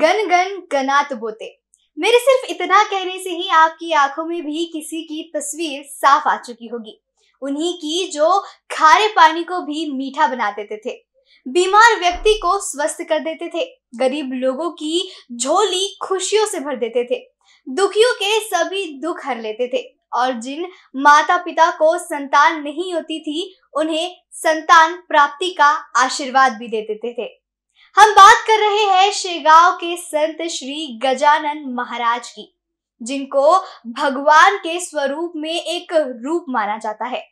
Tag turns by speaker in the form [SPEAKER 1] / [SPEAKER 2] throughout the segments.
[SPEAKER 1] gun gun गनात बोते मेरे सिर्फ इतना कहने से ही आपकी आंखों में भी किसी की तस्वीर साफ आ चुकी होगी उन्हीं की जो खारे पानी को भी मीठा बना देते थे बीमार व्यक्ति को स्वस्थ कर देते थे गरीब लोगों की झोली खुशियों से भर देते थे दुखियों के सभी दुख हर लेते थे और जिन माता पिता को संतान नहीं होती थी उन्हें संतान प्राप्ति का आशीर्वाद भी देते थे हम बात कर रहे हैं शेगांव के संत श्री गजानन महाराज की जिनको भगवान के स्वरूप में एक रूप माना जाता है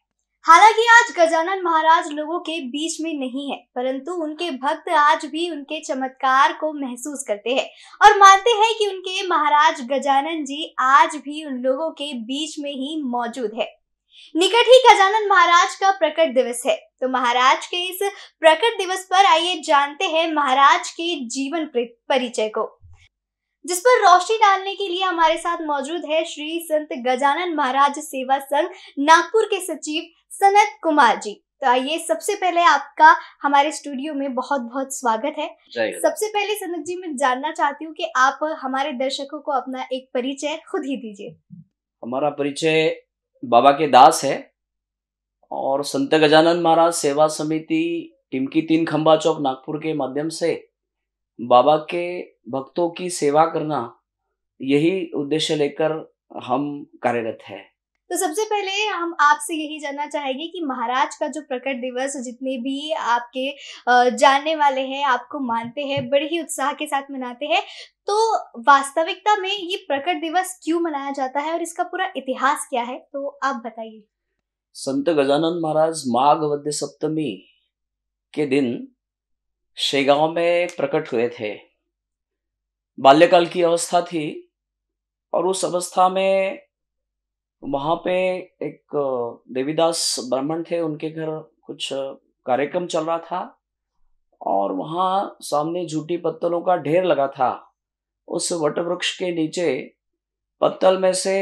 [SPEAKER 1] हालांकि आज गजानन महाराज लोगों के बीच में नहीं है परंतु उनके भक्त आज भी उनके चमत्कार को महसूस करते हैं और मानते हैं कि उनके महाराज गजानन जी आज भी उन लोगों के बीच में ही मौजूद है निकट ही गजानन महाराज का प्रकट दिवस है तो महाराज के इस प्रकट दिवस पर आइए जानते हैं महाराज के जीवन परिचय को जिस पर रोशनी डालने के लिए हमारे साथ मौजूद है श्री संत गजानन महाराज सेवा संघ नागपुर के सचिव सनत कुमार जी तो आइए सबसे पहले आपका हमारे स्टूडियो में बहुत बहुत स्वागत है सबसे पहले सनत जी मैं जानना चाहती हूँ कि आप हमारे दर्शकों को अपना एक परिचय खुद ही दीजिए
[SPEAKER 2] हमारा परिचय बाबा के दास है और संत गजानन महाराज सेवा समिति टिमकी तीन खंबा चौक नागपुर के माध्यम से बाबा के भक्तों की सेवा करना यही उद्देश्य लेकर हम कार्यरत हैं
[SPEAKER 1] तो सबसे पहले हम आपसे यही जानना चाहेंगे कि महाराज का जो प्रकट दिवस जितने भी आपके जानने वाले हैं आपको मानते हैं बड़े ही उत्साह के साथ मनाते हैं तो वास्तविकता में ये प्रकट दिवस क्यों मनाया जाता है और इसका पूरा इतिहास क्या है तो आप बताइए
[SPEAKER 2] संत गजानन महाराज माघ वद्य सप्तमी के दिन शेगांव में प्रकट हुए थे बाल्यकाल की अवस्था थी और उस अवस्था में वहाँ पे एक देवीदास ब्राह्मण थे उनके घर कुछ कार्यक्रम चल रहा था और वहाँ सामने झूठी पत्तलों का ढेर लगा था उस वटवृक्ष के नीचे पत्तल में से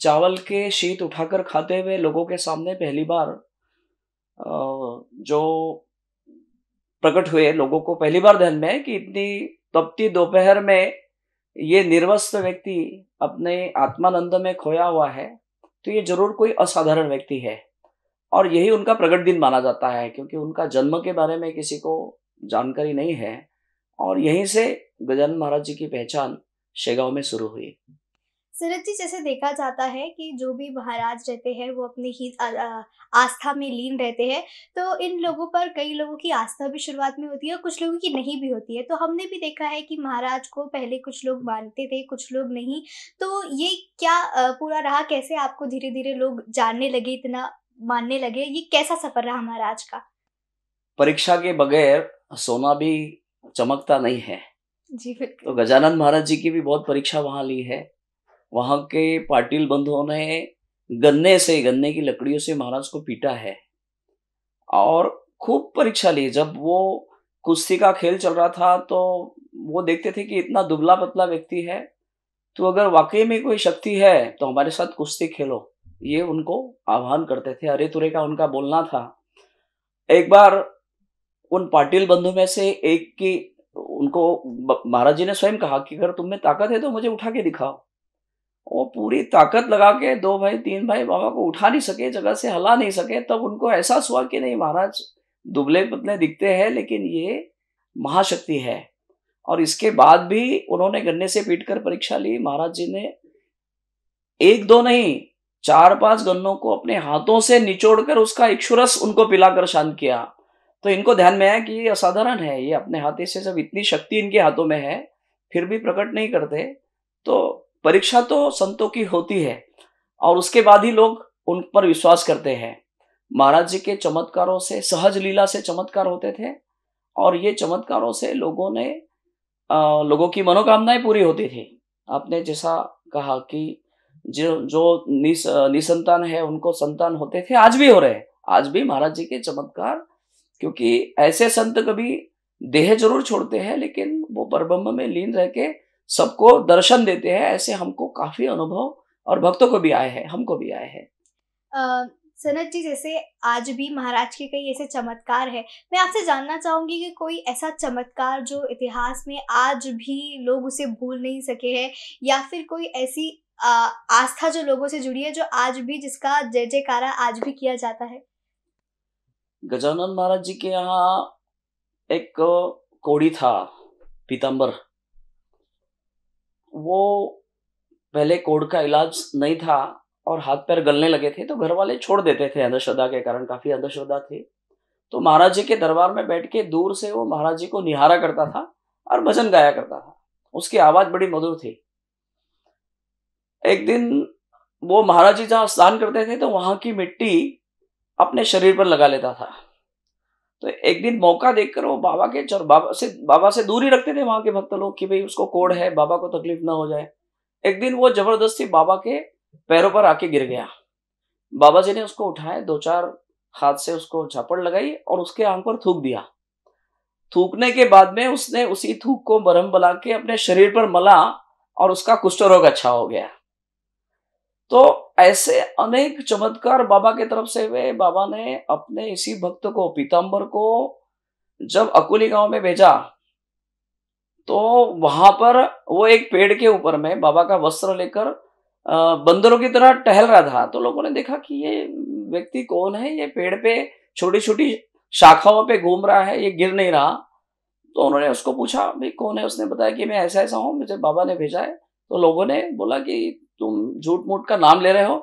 [SPEAKER 2] चावल के शीत उठाकर खाते हुए लोगों के सामने पहली बार जो प्रकट हुए लोगों को पहली बार ध्यान में कि इतनी तपती दोपहर में ये निर्वस्त व्यक्ति अपने आत्मानंद में खोया हुआ है तो ये जरूर कोई असाधारण व्यक्ति है और यही उनका प्रकट दिन माना जाता है क्योंकि उनका जन्म के बारे में किसी को जानकारी नहीं है और यहीं से गजानन महाराज जी की पहचान शेगांव में शुरू हुई
[SPEAKER 1] सूरज जी जैसे देखा जाता है कि जो भी महाराज रहते हैं वो अपने ही आस्था में लीन रहते हैं तो इन लोगों पर कई लोगों की आस्था भी शुरुआत में होती है और कुछ लोगों की नहीं भी होती है तो हमने भी देखा है कि महाराज को पहले कुछ लोग मानते थे कुछ लोग नहीं तो ये क्या पूरा रहा कैसे आपको धीरे धीरे लोग जानने लगे इतना मानने लगे ये कैसा सफर रहा महाराज का
[SPEAKER 2] परीक्षा के बगैर सोना भी चमकता नहीं है जी तो गजानंद महाराज जी की भी बहुत परीक्षा वहां ली है वहाँ के पाटिल बंधुओं ने गन्ने से गन्ने की लकड़ियों से महाराज को पीटा है और खूब परीक्षा ली जब वो कुश्ती का खेल चल रहा था तो वो देखते थे कि इतना दुबला पतला व्यक्ति है तो अगर वाकई में कोई शक्ति है तो हमारे साथ कुश्ती खेलो ये उनको आह्वान करते थे अरे तुरे का उनका बोलना था एक बार उन पाटिल बंधु में से एक की उनको महाराज जी ने स्वयं कहा कि अगर तुम में ताकत है तो मुझे उठा के दिखाओ वो पूरी ताकत लगा के दो भाई तीन भाई बाबा को उठा नहीं सके जगह से हला नहीं सके तब उनको एहसास हुआ कि नहीं महाराज दुबले पतले दिखते हैं लेकिन ये महाशक्ति है और इसके बाद भी उन्होंने गन्ने से पीट कर परीक्षा ली महाराज जी ने एक दो नहीं चार पांच गन्नों को अपने हाथों से निचोड़कर उसका इक्षुरस उनको पिलाकर शांत किया तो इनको ध्यान में आया कि ये असाधारण है ये अपने हाथी से जब इतनी शक्ति इनके हाथों में है फिर भी प्रकट नहीं करते तो परीक्षा तो संतों की होती है और उसके बाद ही लोग उन पर विश्वास करते हैं महाराज जी के चमत्कारों से सहज लीला से चमत्कार होते थे और ये चमत्कारों से लोगों ने आ, लोगों की मनोकामनाएं पूरी होती थी आपने जैसा कहा कि जो जो निस, निसंतान है उनको संतान होते थे आज भी हो रहे हैं आज भी महाराज जी के चमत्कार क्योंकि ऐसे संत कभी देह जरूर छोड़ते हैं लेकिन वो परब्रह्म में लीन रह के सबको दर्शन देते हैं ऐसे हमको काफी अनुभव और भक्तों को भी आए हैं हमको भी आए हैं
[SPEAKER 1] सनत जी जैसे आज भी महाराज के कई ऐसे चमत्कार है मैं आपसे जानना चाहूंगी कि कोई ऐसा चमत्कार जो इतिहास में आज भी लोग उसे भूल नहीं सके हैं या फिर कोई ऐसी आस्था जो लोगों से जुड़ी है जो आज भी जिसका जय जयकारा आज भी किया जाता है
[SPEAKER 2] गजानन महाराज जी के यहाँ एक कोड़ी था पीताम्बर वो पहले कोड का इलाज नहीं था और हाथ पैर गलने लगे थे तो घर वाले छोड़ देते थे अंधश्रद्धा के कारण काफी अंधश्रद्धा थी तो महाराज जी के दरबार में बैठ के दूर से वो महाराज जी को निहारा करता था और भजन गाया करता था उसकी आवाज बड़ी मधुर थी एक दिन वो महाराज जी जहाँ स्नान करते थे तो वहां की मिट्टी अपने शरीर पर लगा लेता था तो एक दिन मौका देखकर वो बाबा के चर बाबा से बाबा से दूरी रखते थे वहां के भक्त लोग कि भाई उसको कोड है बाबा को तकलीफ ना हो जाए एक दिन वो जबरदस्ती बाबा के पैरों पर आके गिर गया बाबा जी ने उसको उठाया दो चार हाथ से उसको झापड़ लगाई और उसके आंख पर थूक दिया थूकने के बाद में उसने उसी थूक को बरम बला के अपने शरीर पर मला और उसका कुष्ठ रोग अच्छा हो गया तो ऐसे अनेक चमत्कार बाबा के तरफ से हुए बाबा ने अपने इसी भक्त को पीताम्बर को जब अकुली गांव में भेजा तो वहां पर वो एक पेड़ के ऊपर में बाबा का वस्त्र लेकर बंदरों की तरह टहल रहा था तो लोगों ने देखा कि ये व्यक्ति कौन है ये पेड़ पे छोटी छोटी शाखाओं पे घूम रहा है ये गिर नहीं रहा तो उन्होंने उसको पूछा भाई कौन है उसने बताया कि मैं ऐसा ऐसा हूं मुझे बाबा ने भेजा है तो लोगों ने बोला कि तुम झूठ मूठ का नाम ले रहे हो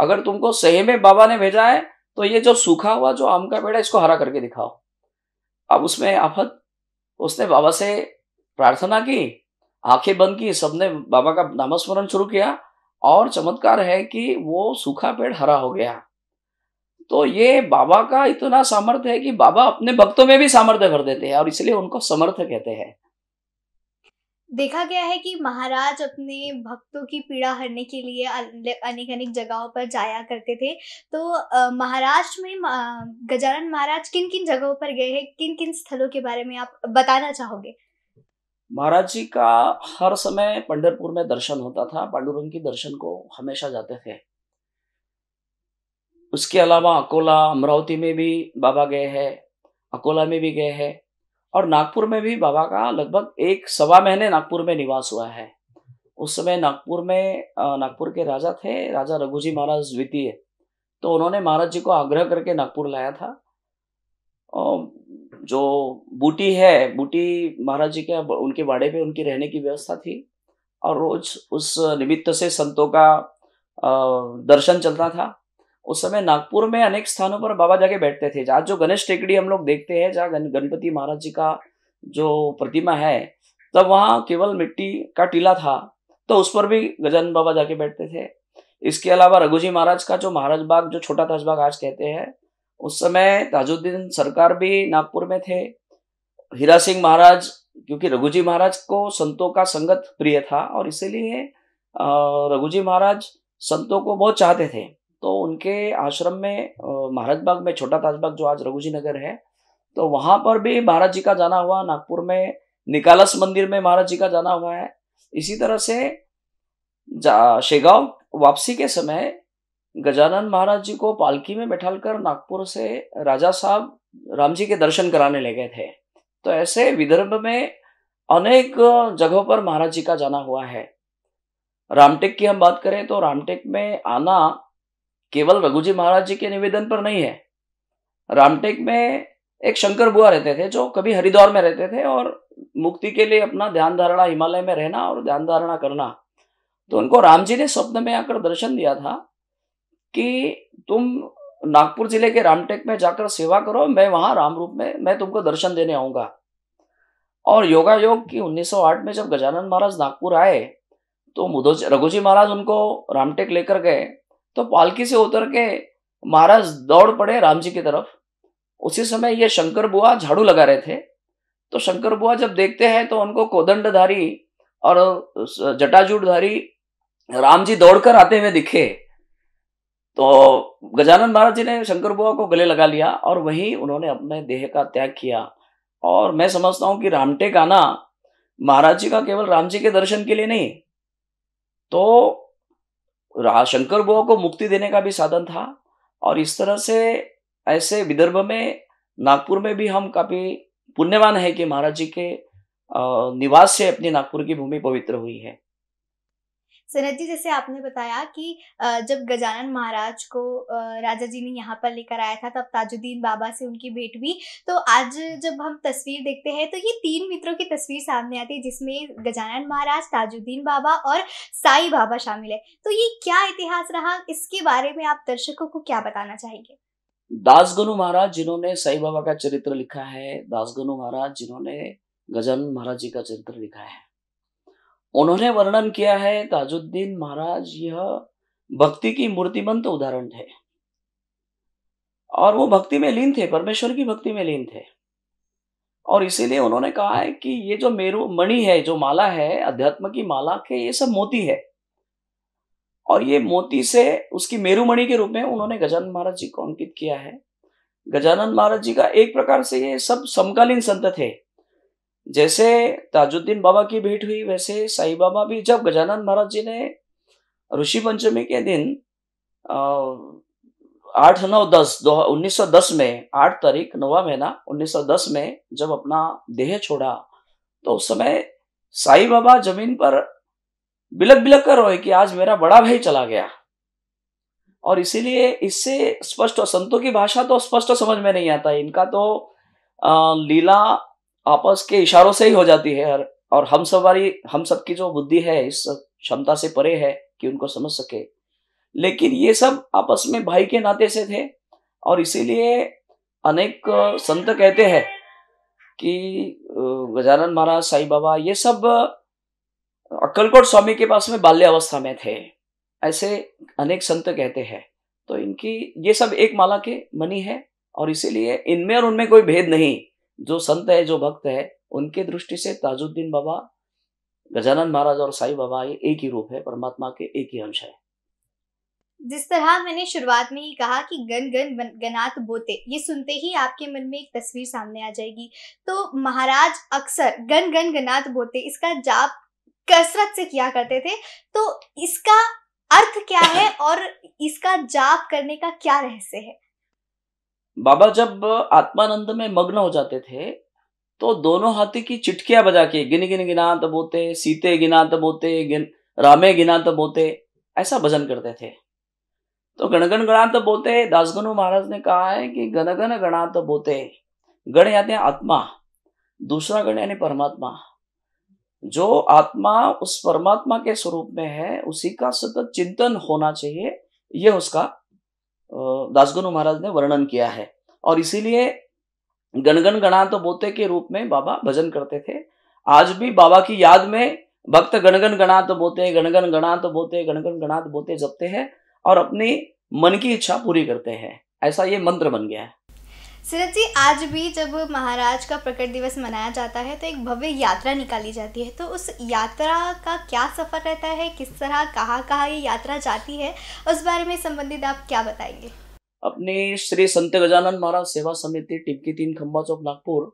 [SPEAKER 2] अगर तुमको सही में बाबा ने भेजा है तो ये जो सूखा हुआ जो आम का पेड़ है इसको हरा करके दिखाओ अब उसमें आफत उसने बाबा से प्रार्थना की आंखें बंद की सबने बाबा का नामस्मरण शुरू किया और चमत्कार है कि वो सूखा पेड़ हरा हो गया तो ये बाबा का इतना सामर्थ्य है कि बाबा अपने भक्तों में भी सामर्थ्य भर देते हैं और इसलिए उनको समर्थ कहते हैं
[SPEAKER 1] देखा गया है कि महाराज अपने भक्तों की पीड़ा हरने के लिए अनेक अनेक जगहों पर जाया करते थे तो महाराष्ट्र में गजानन महाराज किन किन जगहों पर गए हैं किन किन स्थलों के बारे में आप बताना चाहोगे
[SPEAKER 2] महाराज जी का हर समय पंडरपुर में दर्शन होता था पांडुरंग के दर्शन को हमेशा जाते थे उसके अलावा अकोला अमरावती में भी बाबा गए हैं अकोला में भी गए हैं और नागपुर में भी बाबा का लगभग एक सवा महीने नागपुर में निवास हुआ है उस समय नागपुर में नागपुर के राजा थे राजा रघुजी महाराज द्वितीय तो उन्होंने महाराज जी को आग्रह करके नागपुर लाया था जो बूटी है बूटी महाराज जी के उनके बाड़े पे उनकी रहने की व्यवस्था थी और रोज उस निमित्त से संतों का दर्शन चलता था उस समय नागपुर में अनेक स्थानों पर बाबा जाके बैठते थे आज जो गणेश टेकड़ी हम लोग देखते हैं जहाँ गणपति महाराज जी का जो प्रतिमा है तब वहाँ केवल मिट्टी का टीला था तो उस पर भी गजन बाबा जाके बैठते थे इसके अलावा रघुजी महाराज का जो महाराज बाग जो छोटा ताजबाग आज कहते हैं उस समय ताजुद्दीन सरकार भी नागपुर में थे हीरा सिंह महाराज क्योंकि रघुजी महाराज को संतों का संगत प्रिय था और इसीलिए रघुजी महाराज संतों को बहुत चाहते थे तो उनके आश्रम में महाराज बाग में छोटा ताजबाग जो आज रघुजी नगर है तो वहां पर भी महाराज जी का जाना हुआ नागपुर में निकालस मंदिर में महाराज जी का जाना हुआ है इसी तरह से शेगांव वापसी के समय गजानन महाराज जी को पालकी में बैठाकर नागपुर से राजा साहब राम जी के दर्शन कराने ले गए थे तो ऐसे विदर्भ में अनेक जगहों पर महाराज जी का जाना हुआ है रामटेक की हम बात करें तो रामटेक में आना केवल रघुजी महाराज जी के निवेदन पर नहीं है रामटेक में एक शंकर बुआ रहते थे जो कभी हरिद्वार में रहते थे और मुक्ति के लिए अपना ध्यान धारणा हिमालय में रहना और ध्यान धारणा करना तो उनको राम जी ने स्वप्न में आकर दर्शन दिया था कि तुम नागपुर जिले के रामटेक में जाकर सेवा करो मैं वहां राम रूप में मैं तुमको दर्शन देने आऊंगा और योगा योग की 1908 में जब गजानन महाराज नागपुर आए तो मुदोजी रघुजी महाराज उनको रामटेक लेकर गए तो पालकी से उतर के महाराज दौड़ पड़े राम जी की तरफ उसी समय ये शंकर बुआ झाड़ू लगा रहे थे तो शंकर बुआ जब देखते हैं तो उनको कोदंडधारी और जटाजूटधारी राम जी दौड़कर आते हुए दिखे तो गजानन महाराज जी ने शंकर बुआ को गले लगा लिया और वहीं उन्होंने अपने देह का त्याग किया और मैं समझता हूं कि रामटेक आना महाराज जी का केवल राम जी के दर्शन के लिए नहीं तो शंकर बुआ को मुक्ति देने का भी साधन था और इस तरह से ऐसे विदर्भ में नागपुर में भी हम काफी पुण्यवान है कि महाराज जी के निवास से अपनी नागपुर की भूमि पवित्र हुई है
[SPEAKER 1] सनत जी जैसे आपने बताया कि जब गजानन महाराज को राजा जी ने यहाँ पर लेकर आया था तब ताजुद्दीन बाबा से उनकी भेंट हुई तो आज जब हम तस्वीर देखते हैं तो ये तीन मित्रों की तस्वीर सामने आती है जिसमें गजानन महाराज ताजुद्दीन बाबा और साई बाबा शामिल है तो ये क्या इतिहास रहा इसके बारे में आप दर्शकों को क्या बताना चाहेंगे
[SPEAKER 2] दासगनु महाराज जिन्होंने साई बाबा का चरित्र लिखा है दासगनु महाराज जिन्होंने गजानन महाराज जी का चरित्र लिखा है उन्होंने वर्णन किया है ताजुद्दीन महाराज यह भक्ति की मूर्तिमंत उदाहरण थे और वो भक्ति में लीन थे परमेश्वर की भक्ति में लीन थे और इसीलिए उन्होंने कहा है कि ये जो मेरु मणि है जो माला है अध्यात्म की माला के ये सब मोती है और ये मोती से उसकी मेरुमणि के रूप में उन्होंने गजानन महाराज जी को अंकित किया है गजानन महाराज जी का एक प्रकार से ये सब समकालीन संत थे जैसे ताजुद्दीन बाबा की भेंट हुई वैसे साई बाबा भी जब गजानन महाराज जी ने ऋषि पंचमी के दिन आठ नौ दस दो उन्नीस सौ दस में आठ तारीख नवा महीना उन्नीस सौ दस में जब अपना देह छोड़ा तो उस समय साई बाबा जमीन पर बिलक बिलक कर रोए कि आज मेरा बड़ा भाई चला गया और इसीलिए इससे स्पष्ट संतों की भाषा तो स्पष्ट समझ में नहीं आता इनका तो लीला आपस के इशारों से ही हो जाती है और हम सब वाली हम सबकी जो बुद्धि है इस क्षमता से परे है कि उनको समझ सके लेकिन ये सब आपस में भाई के नाते से थे और इसीलिए अनेक संत कहते हैं कि गजानन महाराज साई बाबा ये सब अक्कलकोट स्वामी के पास में बाल्यावस्था में थे ऐसे अनेक संत कहते हैं तो इनकी ये सब एक माला के मनी है और इसीलिए इनमें और उनमें कोई भेद नहीं जो संत है जो भक्त है उनके दृष्टि से ताजुद्दीन बाबा गजानन महाराज और साई बाबा ये एक ही रूप है परमात्मा के एक ही अंश है
[SPEAKER 1] जिस तरह मैंने शुरुआत में ही कहा कि गन गन गनात बोते ये सुनते ही आपके मन में एक तस्वीर सामने आ जाएगी तो महाराज अक्सर गन गन गनात बोते इसका जाप कसरत से किया करते थे तो इसका अर्थ क्या है और इसका जाप करने का क्या रहस्य है
[SPEAKER 2] बाबा जब आत्मानंद में मग्न हो जाते थे तो दोनों हाथी की चिटकियां बजा के गिन गिन गिना तब होते सीते गिना तब होते गिन रामे गिना तब होते ऐसा भजन करते थे तो गणगण गणात बोते दासगनु महाराज ने कहा है कि गणगण गणात बोते गण यानी आत्मा दूसरा गण यानी परमात्मा जो आत्मा उस परमात्मा के स्वरूप में है उसी का सतत चिंतन होना चाहिए यह उसका दासगुरु महाराज ने वर्णन किया है और इसीलिए गणगण गणा तो बोते के रूप में बाबा भजन करते थे आज भी बाबा की याद में भक्त गणगण गणा तो बोते गणगण गणा तो बोते गणगण तो बोते जपते हैं और अपनी मन की इच्छा पूरी करते हैं ऐसा ये मंत्र बन गया है
[SPEAKER 1] सिरत जी आज भी जब महाराज का प्रकट दिवस मनाया जाता है तो एक भव्य यात्रा निकाली जाती है तो उस यात्रा का क्या सफ़र रहता है किस तरह कहाँ कहाँ ये यात्रा जाती है उस बारे में संबंधित आप क्या बताएंगे
[SPEAKER 2] अपने श्री संत गजानन महाराज सेवा समिति टिपकी तीन खम्बा चौक नागपुर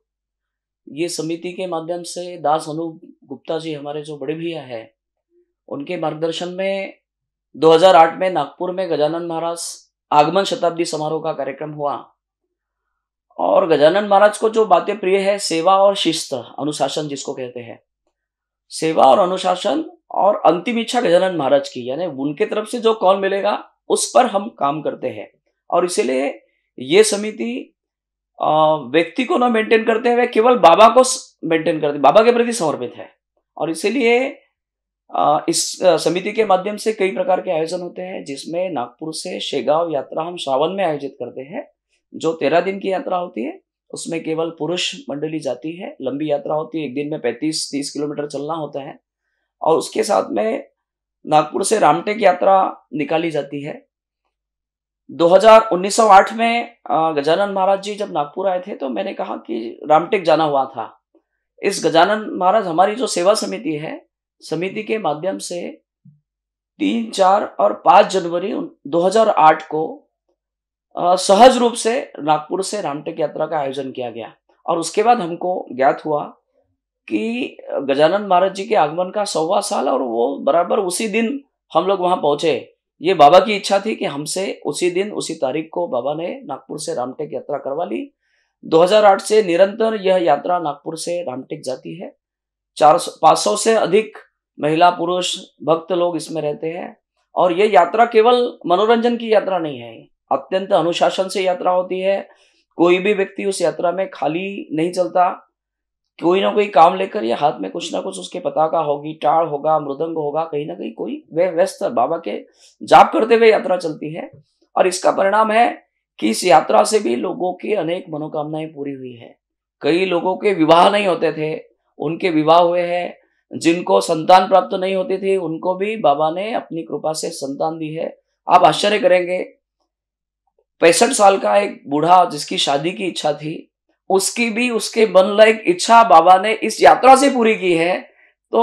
[SPEAKER 2] ये समिति के माध्यम से दास अनूप गुप्ता जी हमारे जो बड़े भैया है उनके मार्गदर्शन में 2008 में नागपुर में गजानन महाराज आगमन शताब्दी समारोह का कार्यक्रम हुआ और गजानन महाराज को जो बातें प्रिय है सेवा और शिस्त अनुशासन जिसको कहते हैं सेवा और अनुशासन और अंतिम इच्छा गजानन महाराज की यानी उनके तरफ से जो कौन मिलेगा उस पर हम काम करते हैं और इसीलिए ये समिति व्यक्ति को ना मेंटेन करते हैं वे केवल बाबा को मेंटेन करते बाबा के प्रति समर्पित है और इसीलिए इस समिति के माध्यम से कई प्रकार के आयोजन होते हैं जिसमें नागपुर से शेगांव यात्रा हम श्रावण में आयोजित करते हैं जो तेरह दिन की यात्रा होती है उसमें केवल पुरुष मंडली जाती है लंबी यात्रा होती है एक दिन में पैंतीस तीस किलोमीटर चलना होता है और उसके साथ में नागपुर से रामटेक यात्रा निकाली जाती है 2019-08 में गजानन महाराज जी जब नागपुर आए थे तो मैंने कहा कि रामटेक जाना हुआ था इस गजानन महाराज हमारी जो सेवा समिति है समिति के माध्यम से तीन चार और पाँच जनवरी 2008 को सहज रूप से नागपुर से रामटेक यात्रा का आयोजन किया गया और उसके बाद हमको ज्ञात हुआ कि गजानन महाराज जी के आगमन का सवा साल और वो बराबर उसी दिन हम लोग वहां पहुंचे ये बाबा की इच्छा थी कि हमसे उसी दिन उसी तारीख को बाबा ने नागपुर से रामटेक यात्रा करवा ली 2008 से निरंतर यह यात्रा नागपुर से रामटेक जाती है चार सौ से अधिक महिला पुरुष भक्त लोग इसमें रहते हैं और यह यात्रा केवल मनोरंजन की यात्रा नहीं है अत्यंत अनुशासन से यात्रा होती है कोई भी व्यक्ति उस यात्रा में खाली नहीं चलता कोई ना कोई काम लेकर या हाथ में कुछ ना कुछ उसके पताका होगी टाड़ होगा मृदंग होगा कहीं ना कहीं कोई वे व्यस्त बाबा के जाप करते हुए यात्रा चलती है और इसका परिणाम है कि इस यात्रा से भी लोगों की अनेक मनोकामनाएं पूरी हुई है कई लोगों के विवाह नहीं होते थे उनके विवाह हुए हैं जिनको संतान प्राप्त नहीं होती थी उनको भी बाबा ने अपनी कृपा से संतान दी है आप आश्चर्य करेंगे पैंसठ साल का एक बूढ़ा जिसकी शादी की इच्छा थी उसकी भी उसके मन लायक इच्छा बाबा ने इस यात्रा से पूरी की है तो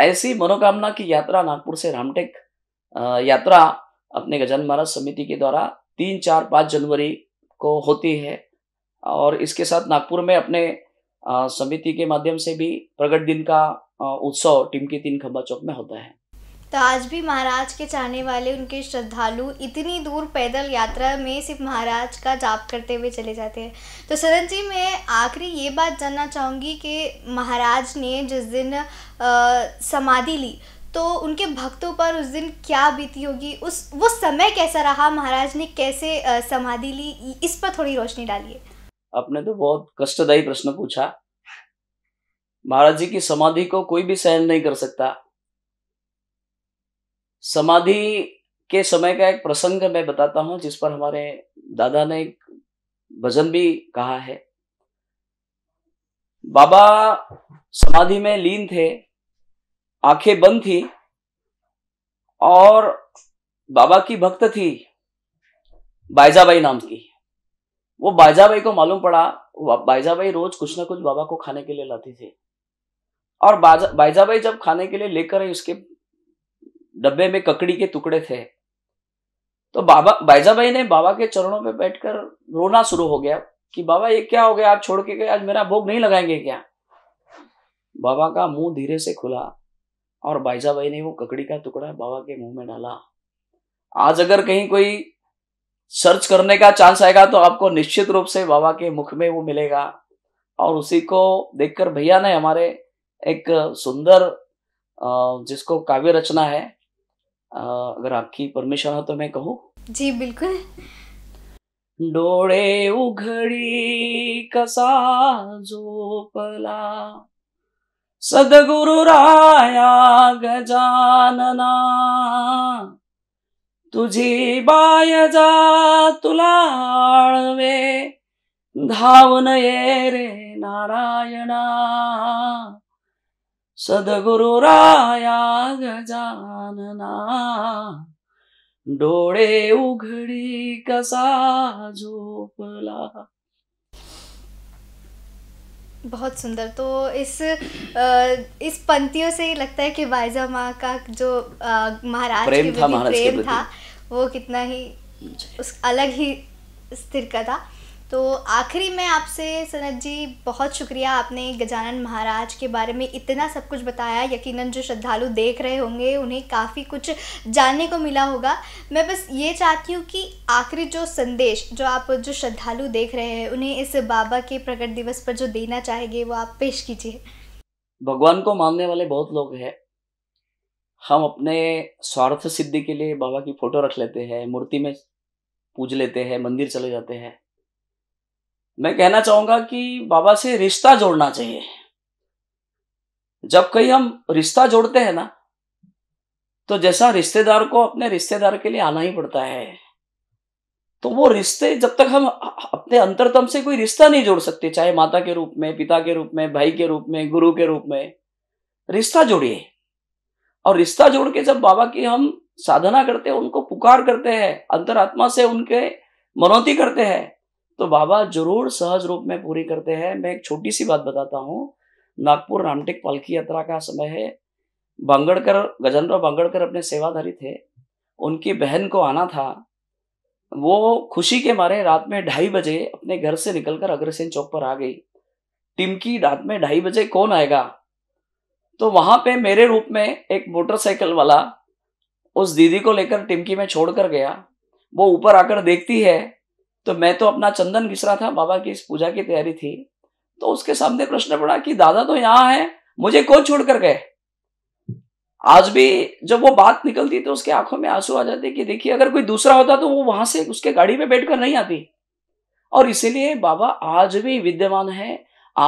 [SPEAKER 2] ऐसी मनोकामना की यात्रा नागपुर से रामटेक यात्रा अपने गजान महाराज समिति के द्वारा तीन चार पाँच जनवरी को होती है और इसके साथ नागपुर में अपने समिति के माध्यम से भी प्रगट दिन का उत्सव टीम की तीन खंबा चौक में होता है
[SPEAKER 1] तो आज भी महाराज के चाहने वाले उनके श्रद्धालु इतनी दूर पैदल यात्रा में सिर्फ महाराज का जाप करते हुए चले जाते हैं तो सरन जी मैं आखिरी ये बात जानना चाहूँगी कि महाराज ने जिस दिन समाधि ली तो उनके भक्तों पर उस दिन क्या बीती होगी उस वो समय कैसा रहा महाराज ने कैसे समाधि ली इस पर थोड़ी रोशनी डालिए
[SPEAKER 2] आपने तो बहुत कष्टदायी प्रश्न पूछा महाराज जी की समाधि को कोई भी सहन नहीं कर सकता समाधि के समय का एक प्रसंग मैं बताता हूं जिस पर हमारे दादा ने एक भजन भी कहा है बाबा समाधि में लीन थे आंखें बंद थी और बाबा की भक्त थी बाइजाबाई नाम की वो बाइजाबाई को मालूम पड़ा बाइजाबाई रोज कुछ ना कुछ बाबा को खाने के लिए लाती थी और बाइजाबाई जब खाने के लिए लेकर आई उसके डब्बे में ककड़ी के टुकड़े थे तो बाबा बाइजा भाई ने बाबा के चरणों में बैठकर रोना शुरू हो गया कि बाबा ये क्या हो गया आप छोड़ के गए आज मेरा भोग नहीं लगाएंगे क्या बाबा का मुंह धीरे से खुला और बाइजा भाई ने वो ककड़ी का टुकड़ा बाबा के मुंह में डाला आज अगर कहीं कोई सर्च करने का चांस आएगा तो आपको निश्चित रूप से बाबा के मुख में वो मिलेगा और उसी को देखकर भैया ने हमारे एक सुंदर जिसको काव्य रचना है अगर आपकी परमिशन हो तो मैं कहूँ
[SPEAKER 1] जी बिल्कुल
[SPEAKER 2] डोड़े उघडी कसा पला सदगुरु राया गजानना तुझी बाय जा तुला आळवे धावन ये रे नारायणा सदगुरु राया गजानना डोळे उघडी कसा झोपला
[SPEAKER 1] बहुत सुंदर तो इस आ, इस पंक्तियों से ही लगता है कि वाइजा माँ का जो महाराज प्रेम, के था, प्रेम के था वो कितना ही उस अलग ही स्थिर का था तो आखिरी में आपसे सनत जी बहुत शुक्रिया आपने गजानन महाराज के बारे में इतना सब कुछ बताया यकीनन जो श्रद्धालु देख रहे होंगे उन्हें काफ़ी कुछ जानने को मिला होगा मैं बस ये चाहती हूँ कि आखिरी जो संदेश जो आप जो श्रद्धालु देख रहे हैं उन्हें इस बाबा के प्रकट दिवस पर जो देना चाहेंगे वो आप पेश कीजिए
[SPEAKER 2] भगवान को मानने वाले बहुत लोग हैं हम अपने स्वार्थ सिद्धि के लिए बाबा की फोटो रख लेते हैं मूर्ति में पूज लेते हैं मंदिर चले जाते हैं मैं कहना चाहूंगा कि बाबा से रिश्ता जोड़ना चाहिए जब कहीं हम रिश्ता जोड़ते हैं ना तो जैसा रिश्तेदार को अपने रिश्तेदार के लिए आना ही पड़ता है तो वो रिश्ते जब तक हम अपने अंतरतम से कोई रिश्ता नहीं जोड़ सकते चाहे माता के रूप में पिता के रूप में भाई के रूप में गुरु के रूप में रिश्ता जोड़िए और रिश्ता जोड़ के जब बाबा की हम साधना करते हैं उनको पुकार करते हैं अंतरात्मा से उनके मनोती करते हैं तो बाबा जरूर सहज रूप में पूरी करते हैं मैं एक छोटी सी बात बताता हूँ नागपुर रामटेक पालकी यात्रा का समय है बांगड़कर गजेंद्र बांगड़कर अपने सेवाधारी थे उनकी बहन को आना था वो खुशी के मारे रात में ढाई बजे अपने घर से निकलकर अग्रसेन चौक पर आ गई टिमकी रात में ढाई बजे कौन आएगा तो वहां पे मेरे रूप में एक मोटरसाइकिल वाला उस दीदी को लेकर टिमकी में छोड़कर गया वो ऊपर आकर देखती है तो मैं तो अपना चंदन घिस रहा था बाबा की इस पूजा की तैयारी थी तो उसके सामने प्रश्न पड़ा कि दादा तो यहाँ है मुझे कौन छोड़कर गए आज भी जब वो बात निकलती तो उसके आंखों में आंसू आ जाते कि देखिए अगर कोई दूसरा होता तो वो वहां से उसके गाड़ी में बैठकर नहीं आती और इसीलिए बाबा आज भी विद्यमान है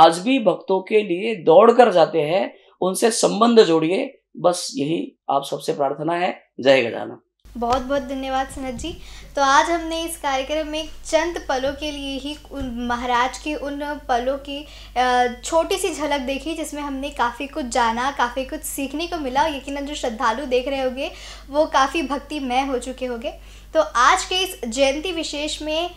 [SPEAKER 2] आज भी भक्तों के लिए दौड़ कर जाते हैं उनसे संबंध जोड़िए बस यही आप सबसे प्रार्थना है जय गजाना
[SPEAKER 1] बहुत बहुत धन्यवाद सनत जी तो आज हमने इस कार्यक्रम में चंद पलों के लिए ही महाराज के उन पलों की छोटी सी झलक देखी जिसमें हमने काफ़ी कुछ जाना काफ़ी कुछ सीखने को मिला यकीन जो श्रद्धालु देख रहे होंगे वो काफ़ी भक्तिमय हो चुके होंगे तो आज के इस जयंती विशेष में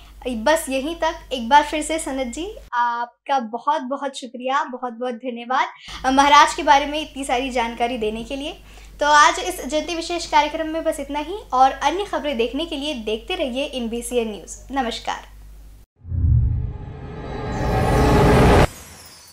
[SPEAKER 1] बस यहीं तक एक बार फिर से सनत जी आपका बहुत बहुत शुक्रिया बहुत बहुत धन्यवाद महाराज के बारे में इतनी सारी जानकारी देने के लिए तो आज इस जयंती विशेष कार्यक्रम में बस इतना ही और अन्य खबरें देखने के लिए देखते रहिए इन बी न्यूज़ नमस्कार